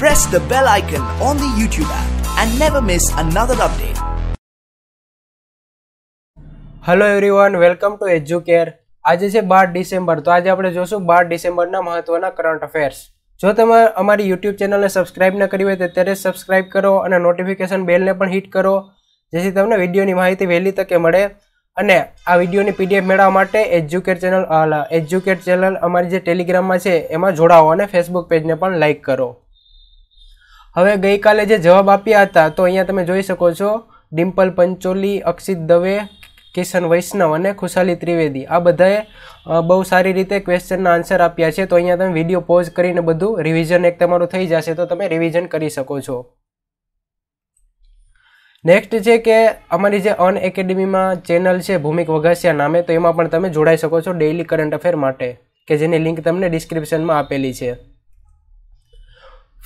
press the bell icon on the YouTube app and never miss another update. Hello everyone welcome to Educare આજે છે બાર December તો આજે આપણે જોશું બાર ડિસેમ્બરના મહત્વના કરંટ અફેર્સ જો તમે અમારી યુટ્યુબ ચેનલને સબસ્ક્રાઇબ ન કરી હોય તો ત્યારે સબસ્ક્રાઇબ કરો અને નોટિફિકેશન બેલને પણ હિટ કરો જેથી તમને વિડીયોની માહિતી વહેલી તકે મળે અને આ વિડીયોની પીડીએફ મેળવવા માટે એજ્યુકેટ ચેનલ એજ્યુકેટ ચેનલ અમારી જે ટેલિગ્રામમાં છે એમાં જોડાવો અને ફેસબુક પેજને પણ લાઇક કરો હવે ગઈકાલે જે જવાબ આપ્યા હતા તો અહીંયા તમે જોઈ શકો છો ડિમ્પલ પંચોલી અક્ષિત દવે કિશન વૈષ્ણવ અને ખુશાલી ત્રિવેદી આ બધાએ બહુ સારી રીતે ક્વેશ્ચનના આન્સર આપ્યા છે તો અહીંયા તમે વિડીયો પોઝ કરીને બધું રિવિઝન એક તમારું થઈ જશે તો તમે રિવિઝન કરી શકો છો નેક્સ્ટ છે કે અમારી જે અન એકેડમીમાં ચેનલ છે ભૂમિક વઘાસિયા નામે તો એમાં પણ તમે જોડાઈ શકો છો ડેઇલી કરંટ અફેર માટે કે જેની લિંક તમને ડિસ્ક્રિપ્શનમાં આપેલી છે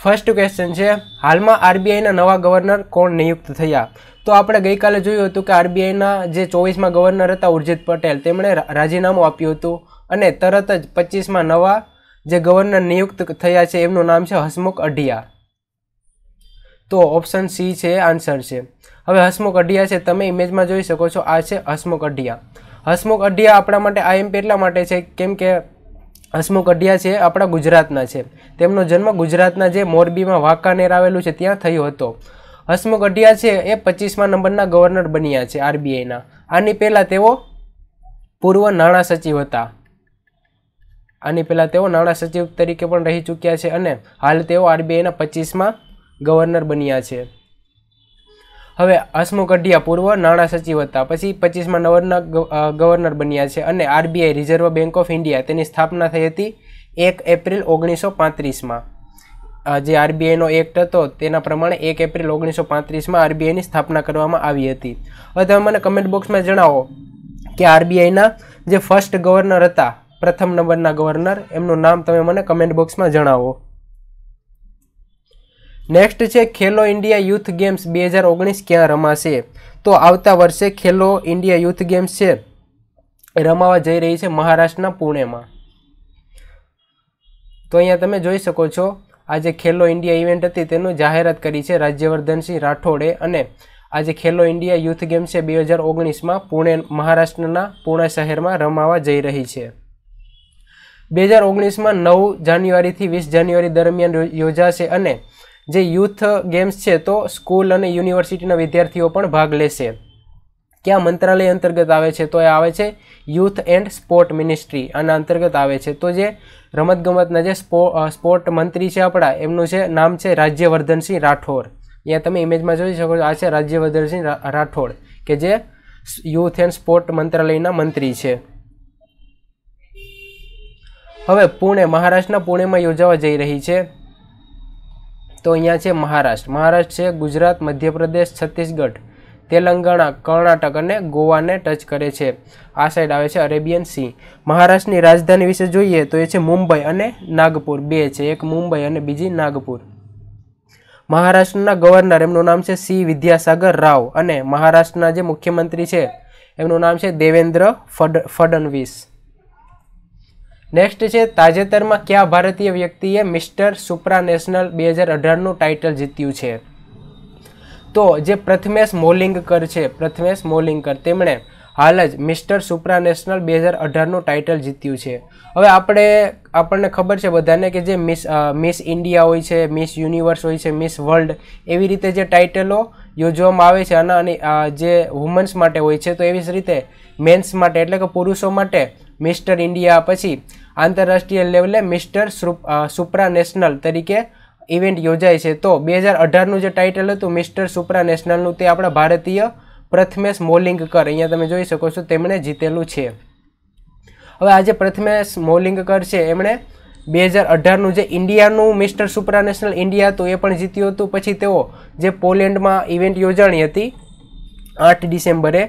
ફર્સ્ટ ક્વેશ્ચન છે હાલમાં આરબીઆઈના નવા ગવર્નર કોણ નિયુક્ત થયા તો આપણે ગઈકાલે જોયું હતું કે આરબીઆઈના જે ચોવીસમાં ગવર્નર હતા ઉર્જિત પટેલ તેમણે રાજીનામું આપ્યું હતું અને તરત જ પચીસમાં નવા જે ગવર્નર નિયુક્ત થયા છે એમનું નામ છે હસમુખ અઢિયા તો ઓપ્શન સી છે આન્સર છે હવે હસમુખ અઢિયા છે તમે ઇમેજમાં જોઈ શકો છો આ છે હસમુખ અઢિયા હસમુખ અઢિયા આપણા માટે આઈએમપી એટલા માટે છે કેમ કે હસમુખ અઢિયા છે આપણા ગુજરાતના છે તેમનો જન્મ ગુજરાતના જે મોરબીમાં વાંકાનેર આવેલું છે ત્યાં થયો હતો હસમુખ અઢિયા છે એ પચીસમા નંબરના ગવર્નર બન્યા છે આરબીઆઈના આની પહેલાં તેઓ પૂર્વ નાણાં સચિવ હતા આની પહેલાં તેઓ નાણાં સચિવ તરીકે પણ રહી ચૂક્યા છે અને હાલ તેઓ આરબીઆઈના પચીસમાં ગવર્નર બન્યા છે હવે હસમુખ અઢિયા પૂર્વ નાણાં સચિવ હતા પછી પચીસમાં નવરના ગવર્નર બન્યા છે અને RBI Reserve Bank of India તેની સ્થાપના થઈ હતી એક એપ્રિલ ઓગણીસો પાંત્રીસમાં જે આરબીઆઈનો એક્ટ હતો તેના પ્રમાણે એક એપ્રિલ ઓગણીસો પાંત્રીસમાં આરબીઆઈની સ્થાપના કરવામાં આવી હતી હવે તમે મને કમેન્ટ બોક્સમાં જણાવો કે આરબીઆઈના જે ફર્સ્ટ ગવર્નર હતા પ્રથમ નંબરના ગવર્નર એમનું નામ તમે મને કમેન્ટ બોક્સમાં જણાવો નેક્સ્ટ છે ખેલો ઇન્ડિયા યુથ ગેમ્સ બે હજાર ઓગણીસ ક્યાં રમાશે તો આવતા વર્ષે ખેલો ઇન્ડિયા યુથ ગેમ્સ છે રમાવા જઈ રહી છે મહારાષ્ટ્રના પુણેમાં તો અહીંયા તમે જોઈ શકો છો આજે ખેલો ઇન્ડિયા ઇવેન્ટ હતી તેનું જાહેરાત કરી છે રાજ્યવર્ધનસિંહ રાઠોડે અને આજે ખેલો ઇન્ડિયા યુથ ગેમ્સ છે બે હજાર ઓગણીસમાં પુણે મહારાષ્ટ્રના પુણે શહેરમાં રમાવા જઈ રહી છે બે હજાર ઓગણીસમાં નવ જાન્યુઆરીથી વીસ જાન્યુઆરી દરમિયાન યોજાશે અને જે યુથ ગેમ્સ છે તો સ્કૂલ અને યુનિવર્સિટીના વિદ્યાર્થીઓ પણ ભાગ લેશે ક્યાં મંત્રાલય અંતર્ગત આવે છે તો એ આવે છે યુથ એન્ડ સ્પોર્ટ મિનિસ્ટ્રી આના અંતર્ગત આવે છે તો જે રમતગમતના જે સ્પો સ્પોર્ટ મંત્રી છે આપણા એમનું છે નામ છે રાજ્યવર્ધનસિંહ રાઠોડ અહીંયા તમે ઇમેજમાં જોઈ શકો છો આ છે રાજ્યવર્ધનસિંહ રાઠોડ કે જે યુથ એન્ડ સ્પોર્ટ મંત્રાલયના મંત્રી છે હવે પુણે મહારાષ્ટ્રના પુણેમાં યોજાવા જઈ રહી છે તો અહીંયા છે મહારાષ્ટ્ર મહારાષ્ટ્ર છે ગુજરાત મધ્યપ્રદેશ છત્તીસગઢ તેલંગાણા કર્ણાટક અને ગોવાને ટચ કરે છે આ સાઈડ આવે છે અરેબિયન સી મહારાષ્ટ્રની રાજધાની વિશે જોઈએ તો એ છે મુંબઈ અને નાગપુર બે છે એક મુંબઈ અને બીજી નાગપુર મહારાષ્ટ્રના ગવર્નર એમનું નામ છે સી વિદ્યાસાગર રાવ અને મહારાષ્ટ્રના જે મુખ્યમંત્રી છે એમનું નામ છે દેવેન્દ્ર ફડ ફડણવીસ નેક્સ્ટ છે તાજેતરમાં કયા ભારતીય વ્યક્તિએ મિસ્ટર સુપ્રાનેશનલ બે હજાર અઢારનું ટાઇટલ જીત્યું છે તો જે પ્રથમેશ મોલિંગકર છે પ્રથમેશ મોલિંગકર તેમણે હાલ જ મિસ્ટર સુપ્રાનેશનલ બે હજાર અઢારનું ટાઇટલ જીત્યું છે હવે આપણે આપણને ખબર છે બધાને કે જે મિસ મિસ ઇન્ડિયા હોય છે મિસ યુનિવર્સ હોય છે મિસ વર્લ્ડ એવી રીતે જે ટાઇટલો યોજવામાં આવે છે અને જે વુમન્સ માટે હોય છે તો એવી જ રીતે મેન્સ માટે એટલે કે પુરુષો માટે મિસ્ટર ઇન્ડિયા પછી આંતરરાષ્ટ્રીય લેવલે મિસ્ટર સુપ્રા નેશનલ તરીકે ઇવેન્ટ યોજાય છે તો બે હજાર અઢારનું જે ટાઇટલ હતું મિસ્ટર સુપ્રા નેશનલનું તે આપણા ભારતીય પ્રથમેશ મોલિંગકર અહીંયા તમે જોઈ શકો છો તેમણે જીતેલું છે હવે આજે પ્રથમેશ મોલિંગકર છે એમણે બે હજાર અઢારનું જે ઇન્ડિયાનું મિસ્ટર સુપ્રા નેશનલ ઇન્ડિયા હતું એ પણ જીત્યું હતું પછી તેઓ જે પોલેન્ડમાં ઇવેન્ટ યોજાણી હતી આઠ ડિસેમ્બરે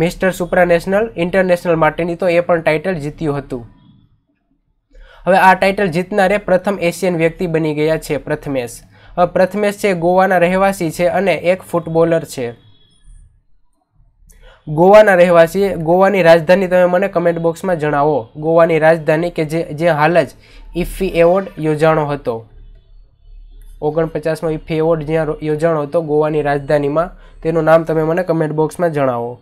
મિસ્ટર સુપ્રાનેશનલ ઇન્ટરનેશનલ માટેની તો એ પણ ટાઇટલ જીત્યું હતું હવે આ ટાઇટલ જીતનારે પ્રથમ એશિયન વ્યક્તિ બની ગયા છે પ્રથમેશ હવે પ્રથમેશ છે ગોવાના રહેવાસી છે અને એક ફૂટબોલર છે ગોવાના રહેવાસી ગોવાની રાજધાની તમે મને કમેન્ટ બોક્સમાં જણાવો ગોવાની રાજધાની કે જે જે હાલ જ ઇફી એવોર્ડ યોજાણો હતો ઓગણપચાસમાં ઇફી એવોર્ડ જ્યાં યોજાણો હતો ગોવાની રાજધાનીમાં તેનું નામ તમે મને કમેન્ટ બોક્સમાં જણાવો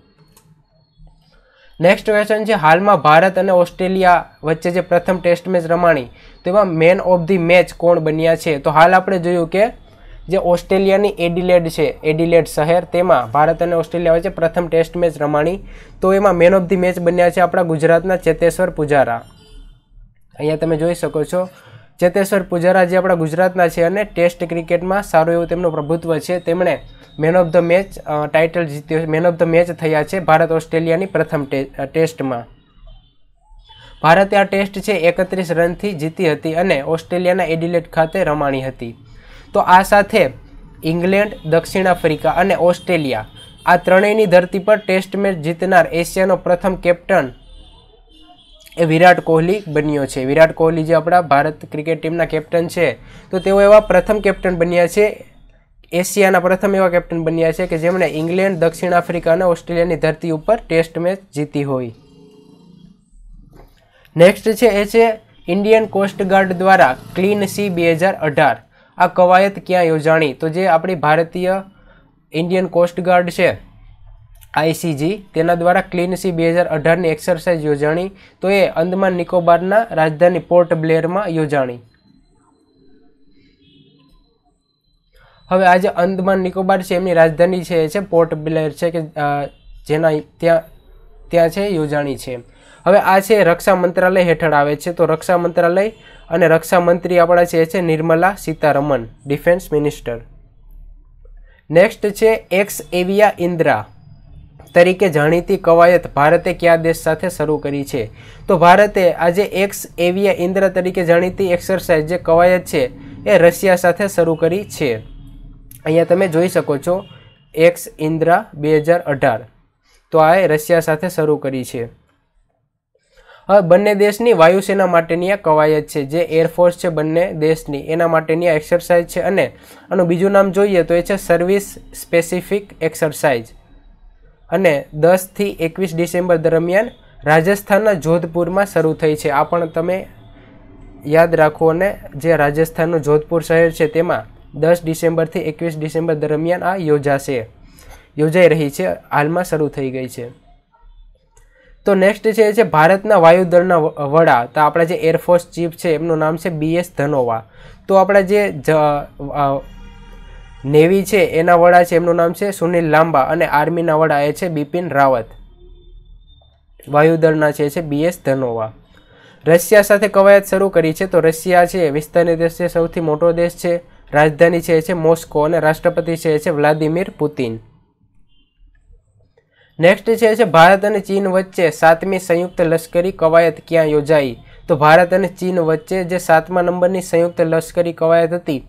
નેક્સ્ટ ક્વેશ્ચન છે હાલમાં ભારત અને ઓસ્ટ્રેલિયા વચ્ચે જે પ્રથમ ટેસ્ટ મેચ રમાણી તેમાં મેન ઓફ ધી મેચ કોણ બન્યા છે તો હાલ આપણે જોયું કે જે ઓસ્ટ્રેલિયાની એડિલેડ છે એડિલેડ શહેર તેમાં ભારત અને ઓસ્ટ્રેલિયા વચ્ચે પ્રથમ ટેસ્ટ મેચ રમાણી તો એમાં મેન ઓફ ધી મેચ બન્યા છે આપણા ગુજરાતના ચેતેશ્વર પુજારા અહીંયા તમે જોઈ શકો છો ચેતેશ્વર પૂજારા જે આપણા ગુજરાતના છે અને ટેસ્ટ ક્રિકેટમાં સારું એવું તેમનું પ્રભુત્વ છે તેમણે man of the match title જીત્યો મેન ઓફ ધ મેચ થયા છે ભારત ઓસ્ટ્રેલિયાની પ્રથમ ટેસ્ટમાં ભારતે આ ટેસ્ટ છે એકત્રીસ રનથી જીતી હતી અને ઓસ્ટ્રેલિયાના એડિલેટ ખાતે રમાણી હતી તો આ સાથે ઇંગ્લેન્ડ દક્ષિણ આફ્રિકા અને ઓસ્ટ્રેલિયા આ ત્રણેયની ધરતી પર ટેસ્ટ મેચ જીતનાર એશિયાનો પ્રથમ કેપ્ટન એ વિરાટ કોહલી બન્યો છે વિરાટ કોહલી જે આપણા ભારત ક્રિકેટ ટીમના કેપ્ટન છે તો તેઓ એવા પ્રથમ કેપ્ટન બન્યા છે એશિયાના પ્રથમ એવા કેપ્ટન બન્યા છે કે જેમણે ઇંગ્લેન્ડ દક્ષિણ આફ્રિકા અને ઓસ્ટ્રેલિયાની ધરતી ઉપર ટેસ્ટ મેચ જીતી હોય નેક્સ્ટ છે એ છે ઇન્ડિયન કોસ્ટગાર્ડ દ્વારા ક્લીન સી બે હજાર અઢાર આ કવાયત ક્યાં યોજાણી તો જે આપણી ભારતીય ઇન્ડિયન કોસ્ટગાર્ડ છે આઈસીજી તેના દ્વારા ક્લીનસી બે હજાર અઢારની એક્સરસાઇઝ યોજાણી તો એ અંદમાન નિકોબારના રાજધાની પોર્ટ બ્લેરમાં યોજાણી હવે આજે અંદમાન નિકોબાર છે એમની રાજધાની છે છે પોર્ટ બ્લેર છે કે જેના ત્યાં ત્યાં છે યોજાણી છે હવે આ છે રક્ષા મંત્રાલય હેઠળ આવે છે તો રક્ષા મંત્રાલય અને રક્ષા મંત્રી આપણા છે એ છે Nirmala Sitharaman defence minister next છે એક્સ એવિયા ઇન્દ્રા તરીકે જાણીતી કવાયત ભારતે કયા દેશ સાથે શરૂ કરી છે તો ભારતે આજે એક્સ એવિયા ઇન્દ્ર તરીકે જાણીતી એક્સરસાઇઝ જે કવાયત છે એ રશિયા સાથે શરૂ કરી છે અહીંયા તમે જોઈ શકો છો એક્સ ઇન્દ્રા બે હજાર અઢાર તો આ રશિયા સાથે શરૂ કરી છે હવે બંને દેશની વાયુસેના માટેની આ કવાયત છે જે એરફોર્સ છે બંને દેશની એના માટેની આ એક્સરસાઇઝ છે અને આનું બીજું નામ જોઈએ તો એ છે સર્વિસ સ્પેસિફિક એક્સરસાઇઝ અને દસથી એકવીસ ડિસેમ્બર દરમિયાન રાજસ્થાનના જોધપુરમાં શરૂ થઈ છે આ પણ તમે યાદ રાખો અને જે રાજસ્થાનનું જોધપુર શહેર છે તેમાં દસ ડિસેમ્બરથી એકવીસ ડિસેમ્બર દરમિયાન આ યોજાશે યોજાઈ રહી છે હાલમાં શરૂ થઈ ગઈ છે તો નેક્સ્ટ છે જે ભારતના વાયુદળના વડા તો આપણા જે એરફોર્સ ચીફ છે એમનું નામ છે બીએસ ધનોવા તો આપણા જે નેવી છે એના વડા છે એમનું નામ છે સુનિલ લાંબા અને આર્મીના વડા એ છે બિપિન રાવત વાયુદળના છે છે બીએસ ધનોવા રશિયા સાથે કવાયત શરૂ કરી છે તો રશિયા છે વિસ્તારની દ્રષ્ટિએ સૌથી મોટો દેશ છે રાજધાની છે છે મોસ્કો અને રાષ્ટ્રપતિ છે છે વ્લાદિમીર પુતિન નેક્સ્ટ છે છે ભારત અને ચીન વચ્ચે સાતમી સંયુક્ત લશ્કરી કવાયત ક્યાં યોજાઈ તો ભારત અને ચીન વચ્ચે જે સાતમા નંબરની સંયુક્ત લશ્કરી કવાયત હતી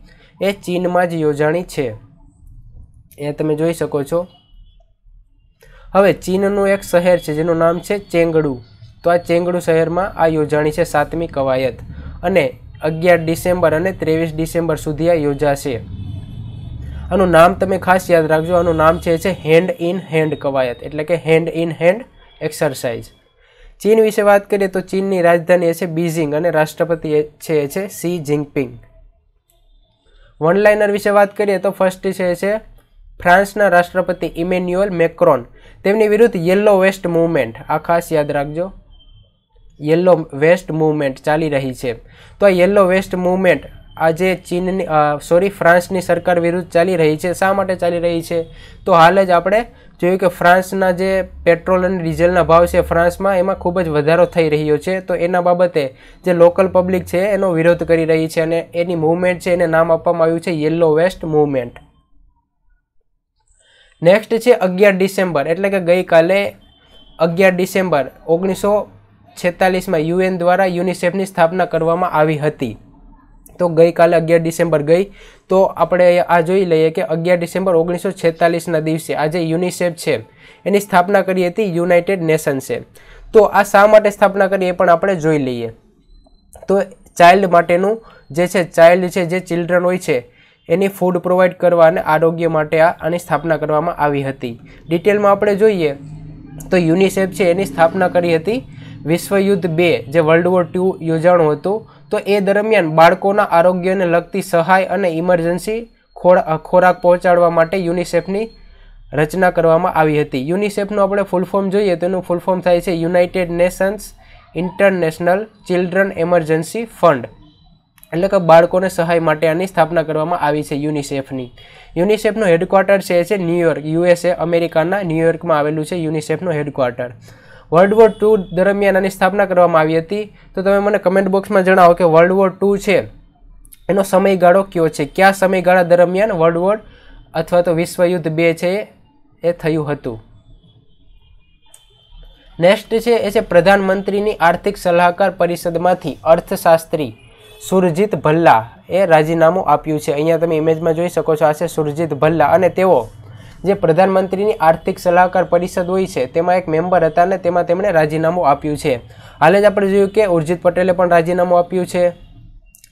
એ ચીનમાં જ યોજાણી છે એ તમે જોઈ શકો છો હવે ચીનનું એક શહેર છે જેનું નામ છે ચેંગડુ તો આ ચેંગડુ શહેરમાં આ યોજાણી છે સાતમી કવાયત અને અગિયાર ડિસેમ્બર અને ત્રેવીસ ડિસેમ્બર સુધી આ યોજાશે આનું નામ તમે ખાસ યાદ રાખજો આનું નામ છે છે હેન્ડ ઇન હેન્ડ કવાયત એટલે કે હેન્ડ ઇન હેન્ડ એક્સરસાઇઝ ચીન વિશે વાત કરીએ તો ચીનની રાજધાની એ છે બીજિંગ અને રાષ્ટ્રપતિ છે છે સી જિનપિંગ વન લાઇનર વિશે વાત કરીએ તો ફર્સ્ટ છે છે ફ્રાન્સના રાષ્ટ્રપતિ ઇમેન્યુઅલ મેક્રોન તેમની વિરુદ્ધ યલો વેસ્ટ મૂવમેન્ટ આ ખાસ યાદ રાખજો યલો વેસ્ટ મૂવમેન્ટ ચાલી રહી છે તો આ યલો વેસ્ટ મૂવમેન્ટ આજે ચીનની સોરી ફ્રાન્સની સરકાર વિરુદ્ધ ચાલી રહી છે શા માટે ચાલી રહી છે તો હાલ જ આપણે જોયું કે ફ્રાન્સના જે પેટ્રોલ અને ડીઝલના ભાવ છે ફ્રાન્સમાં એમાં ખૂબ જ વધારો થઈ રહ્યો છે તો એના બાબતે જે લોકલ પબ્લિક છે એનો વિરોધ કરી રહી છે અને એની મૂવમેન્ટ છે એને નામ આપવામાં આવ્યું છે યલો વેસ્ટ મૂવમેન્ટ નેક્સ્ટ છે અગિયાર ડિસેમ્બર એટલે કે ગઈકાલે અગિયાર ડિસેમ્બર ઓગણીસો છેતાલીસમાં યુએન દ્વારા યુનિસેફની સ્થાપના કરવામાં આવી હતી તો ગઈકાલે અગિયાર ડિસેમ્બર ગઈ તો આપણે આ જોઈ લઈએ કે અગિયાર ડિસેમ્બર ઓગણીસો છેતાલીસના દિવસે આજે યુનિસેફ છે એની સ્થાપના કરી હતી યુનાઇટેડ નેશન્સે તો આ શા માટે સ્થાપના કરી એ પણ આપણે જોઈ લઈએ તો ચાઇલ્ડ માટેનું જે છે ચાઇલ્ડ છે જે ચિલ્ડ્રન હોય છે એની ફૂડ પ્રોવાઈડ કરવા અને આરોગ્ય માટે આ આની સ્થાપના કરવામાં આવી હતી ડિટેલમાં આપણે જોઈએ તો યુનિસેફ છે એની સ્થાપના કરી હતી વિશ્વયુદ્ધ બે જે વર્લ્ડ વોર ટુ યોજાણું હતું તો એ દરમિયાન બાળકોના આરોગ્યને લગતી સહાય અને ઇમરજન્સી ખોરાક પહોંચાડવા માટે યુનિસેફની રચના કરવામાં આવી હતી યુનિસેફનું આપણે ફૂલ ફોર્મ જોઈએ તેનું ફૂલ ફોર્મ થાય છે United Nations International Children Emergency Fund એટલે કે બાળકોને સહાય માટે આની સ્થાપના કરવામાં આવી છે યુનિસેફની યુનિસેફનું હેડક્વાર્ટર છે ન્યુયોર્ક યુએસએ અમેરિકાના ન્યુયોર્કમાં આવેલું છે યુનિસેફનું હેડક્વાર્ટર વર્લ્ડ વોર ટુ દરમિયાન આની સ્થાપના કરવામાં આવી હતી તો તમે મને કમેન્ટ બોક્સમાં જણાવો કે વર્લ્ડ વોર ટુ છે એનો સમયગાળો કયો છે કયા સમયગાળા દરમિયાન વર્લ્ડ વોર અથવા તો વિશ્વયુદ્ધ બે છે એ થયું હતું નેક્સ્ટ છે એ છે પ્રધાનમંત્રીની આર્થિક સલાહકાર પરિષદમાંથી અર્થશાસ્ત્રી સુરજીત ભલ્લા એ રાજીનામું આપ્યું છે અહીંયા તમે ઇમેજમાં જોઈ શકો છો આ છે સુરજીત ભલ્લા અને તેઓ જે પ્રધાનમંત્રીની આર્થિક સલાહકાર પરિષદ હોય છે તેમાં એક મેમ્બર હતા અને તેમાં તેમણે રાજીનામું આપ્યું છે હાલે જ આપણે જોયું કે ઉર્જિત પટેલે પણ રાજીનામું આપ્યું છે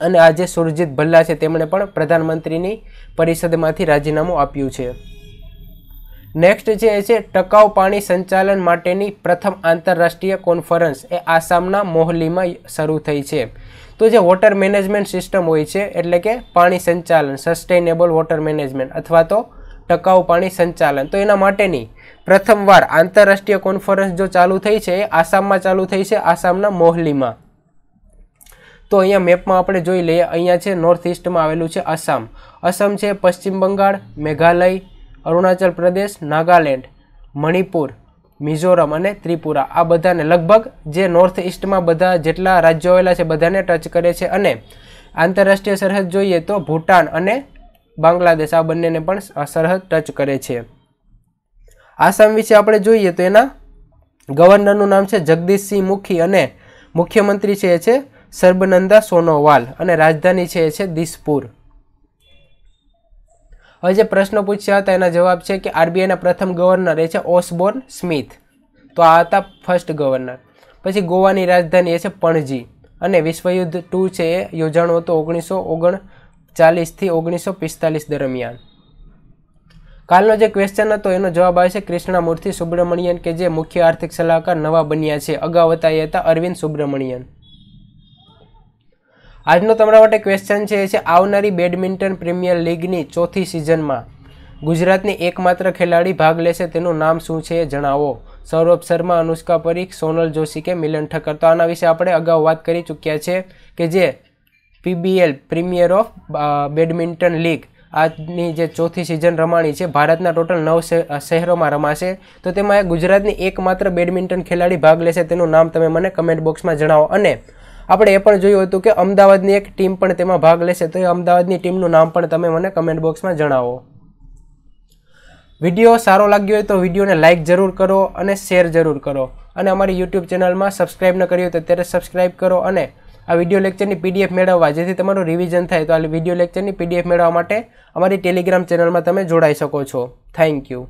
અને આજે સુરજીત ભલ્લા છે તેમણે પણ પ્રધાનમંત્રીની પરિષદમાંથી રાજીનામું આપ્યું છે નેક્સ્ટ જે છે ટકાઉ પાણી સંચાલન માટેની પ્રથમ આંતરરાષ્ટ્રીય કોન્ફરન્સ એ આસામના મોહલીમાં શરૂ થઈ છે તો જે વોટર મેનેજમેન્ટ સિસ્ટમ હોય છે એટલે કે પાણી સંચાલન સસ્ટેનેબલ વોટર મેનેજમેન્ટ અથવા તો ટકાઉ પાણી સંચાલન તો એના માટેની પ્રથમવાર આંતરરાષ્ટ્રીય કોન્ફરન્સ જો ચાલુ થઈ છે એ આસામમાં ચાલુ થઈ છે આસામના મોહલીમાં તો અહીંયા મેપમાં આપણે જોઈ લઈએ અહીંયા છે નોર્થ ઇસ્ટમાં આવેલું છે આસામ આસામ છે પશ્ચિમ બંગાળ મેઘાલય અરુણાચલ પ્રદેશ નાગાલેન્ડ મણિપુર મિઝોરમ અને ત્રિપુરા આ બધાને લગભગ જે નોર્થ ઇસ્ટમાં બધા જેટલા રાજ્યો આવેલા છે બધાને ટચ કરે છે અને આંતરરાષ્ટ્રીય સરહદ જોઈએ તો ભૂટાન અને બાંગ્લાદેશ આ બંનેને પણ સરહદ ટચ કરે છે આસામ વિશે આપણે જોઈએ તો એના ગવર્નરનું નામ છે જગદીશસિંહ મુખી અને મુખ્યમંત્રી છે એ છે સર્બનંદા સોનોવાલ અને રાજધાની છે એ છે દિસપુર હવે જે પ્રશ્નો પૂછ્યા હતા એના જવાબ છે કે આરબીઆઈના પ્રથમ ગવર્નર એ છે ઓસબોર્ન સ્મિથ તો આ હતા ફર્સ્ટ ગવર્નર પછી ગોવાની રાજધાની એ છે પણજી અને વિશ્વયુદ્ધ ટુ છે એ યોજાણું હતું ઓગણીસો ઓગણ ચાલીસથી ઓગણીસો પિસ્તાલીસ દરમિયાન કાલનો જે ક્વેશ્ચન હતો એનો જવાબ આવશે કૃષ્ણમૂર્તિ સુબ્રમણ્યન કે જે મુખ્ય આર્થિક સલાહકાર નવા બન્યા છે અગાઉ હતા હતા અરવિંદ સુબ્રમણ્યન આજનો તમારા માટે ક્વેશ્ચન છે એ છે આવનારી બેડમિન્ટન પ્રીમિયર લીગની ચોથી સિઝનમાં ગુજરાતની એકમાત્ર ખેલાડી ભાગ લેશે તેનું નામ શું છે એ જણાવો સૌરભ શર્મા અનુષ્કા પરીખ સોનલ જોશી કે મિલન ઠક્કર તો આના વિશે આપણે અગાઉ વાત કરી ચૂક્યા છે કે જે PBL Premier of Badminton League આજની જે ચોથી સિઝન રમાણી છે ભારતના ટોટલ નવ શહેરોમાં રમાશે તો તેમાં ગુજરાતની એકમાત્ર બેડમિન્ટન ખેલાડી ભાગ લેશે તેનું નામ તમે મને કમેન્ટ બોક્સમાં જણાવો અને આપણે એ પણ જોયું હતું કે અમદાવાદની એક ટીમ પણ તેમાં ભાગ લેશે તો એ અમદાવાદની ટીમનું નામ પણ તમે મને કમેન્ટ બોક્સમાં જણાવો વિડીયો સારો લાગ્યો હોય તો વિડીયોને લાઇક જરૂર કરો અને શેર જરૂર કરો અને અમારી યુટ્યુબ ચેનલમાં સબસ્ક્રાઈબ ન કરી હોય તો અત્યારે સબસ્ક્રાઈબ કરો અને આ વિડીયો લેક્ચરની પીડીએફ મેળવવા જેથી તમારું રિવિઝન થાય તો આ વિડીયો લેક્ચરની પીડીએફ મેળવવા માટે અમારી ટેલિગ્રામ ચેનલમાં તમે જોડાઈ શકો છો થેન્ક યુ